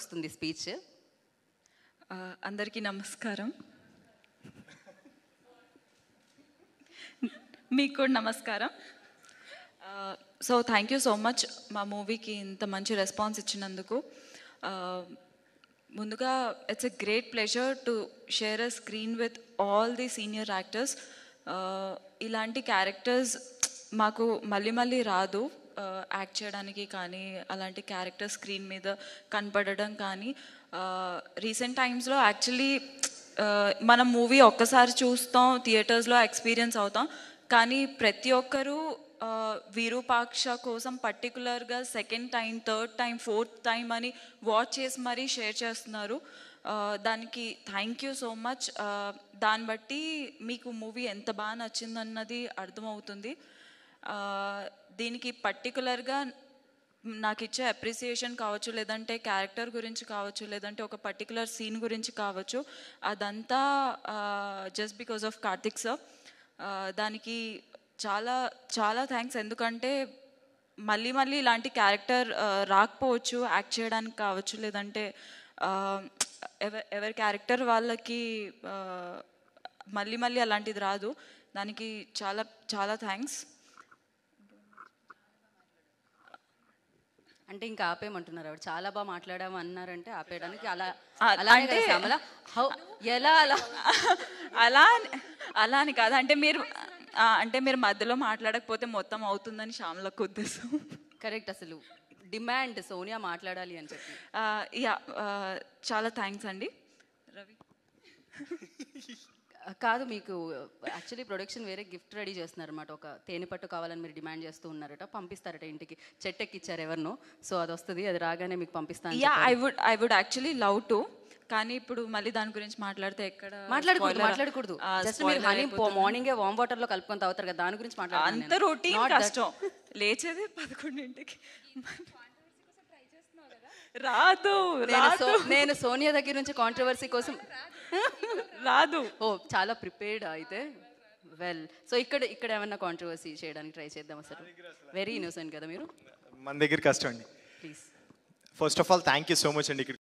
వస్తుంది స్పీచ్ అందరికీ నమస్కారం మీకు కూడా నమస్కారం so thank you so much మా మూవీకి ఇంత మంచి రెస్పాన్స్ ఇచ్చినందుకు ముందుగా it's a great pleasure to share a screen with all the senior actors ఇలాంటి క్యారెక్టర్స్ మాకు మళ్ళీ మళ్ళీ రాదు యాక్ట్ చేయడానికి కానీ అలాంటి క్యారెక్టర్ స్క్రీన్ మీద కనపడడం కానీ రీసెంట్ టైమ్స్లో యాక్చువల్లీ మనం మూవీ ఒక్కసారి చూస్తాం థియేటర్స్లో ఎక్స్పీరియన్స్ అవుతాం కానీ ప్రతి ఒక్కరూ విరూపాక్ష కోసం పర్టికులర్గా second time third time fourth time అని వాచ్ చేసి మరీ షేర్ చేస్తున్నారు దానికి థ్యాంక్ యూ సో మచ్ దాన్ని బట్టి మీకు మూవీ ఎంత బాగా నచ్చిందన్నది అర్థమవుతుంది దీనికి పర్టికులర్గా నాకు ఇచ్చే అప్రిసియేషన్ కావచ్చు లేదంటే క్యారెక్టర్ గురించి కావచ్చు లేదంటే ఒక పర్టికులర్ సీన్ గురించి కావచ్చు అదంతా just because of Karthik sir దానికి చాలా చాలా థ్యాంక్స్ ఎందుకంటే మళ్ళీ మళ్ళీ ఇలాంటి క్యారెక్టర్ రాకపోవచ్చు యాక్ట్ చేయడానికి కావచ్చు లేదంటే ఎవరి ఎవరి క్యారెక్టర్ వాళ్ళకి మళ్ళీ మళ్ళీ అలాంటిది రాదు దానికి చాలా చాలా థ్యాంక్స్ అంటే ఇంకా ఆపేయమంటున్నారు ఆవిడ చాలా బాగా మాట్లాడాము అన్నారంటే ఆపేయడానికి అలా అలానే ఎలా అలా అలా అలా అని కాదు అంటే మీరు అంటే మీరు మధ్యలో మాట్లాడకపోతే మొత్తం అవుతుందని శ్యామలకు ఉద్దేశం కరెక్ట్ అసలు డిమాండ్ సోనియా మాట్లాడాలి అని చెప్పి యా చాలా థ్యాంక్స్ అండి రవి కాదు మీకు యాక్చువల్లీ ప్రొడక్షన్ వేరే గిఫ్ట్ రెడీ అనమాట ఒక తేనె పట్టు కావాలని మీరు డిమాండ్ చేస్తూ ఉన్నారట పంపిస్తారట ఇంటికి ఎక్కిచ్చారు ఎవరినో సో అది వస్తుంది అది రాగానే మీకు పంపిస్తాను yeah I would I would actually love to కానీ ఇప్పుడు మళ్ళీ దాని గురించి మాట్లాడితే ఎక్కడ మాట్లాడకూడదు మాట్లాడకూడదు జస్ట్ మీరు హనీ మార్నింగే వామ్ వాటర్ లో కలుపుకొని తాగుతారు కదా దాని గురించి మాట్లాడాలి అంత రొటీన్ కష్టం లేచేది పదకొండింటికి రాదు రాదు నేను సోనియా దగ్గర నుంచి కాంట్రవర్సీ కోసం రాదు ఓ చాలా ప్రిపేర్డ్ అయితే వెల్ సో ఇక్కడ ఇక్కడ ఏమన్నా కాంట్రవర్సీ చేయడానికి ట్రై చేద్దాం అసలు వెరీ ఇన్నోసెంట్ కదా మీరు మన దగ్గర కష్టం అండి please first of all thank you so much అండి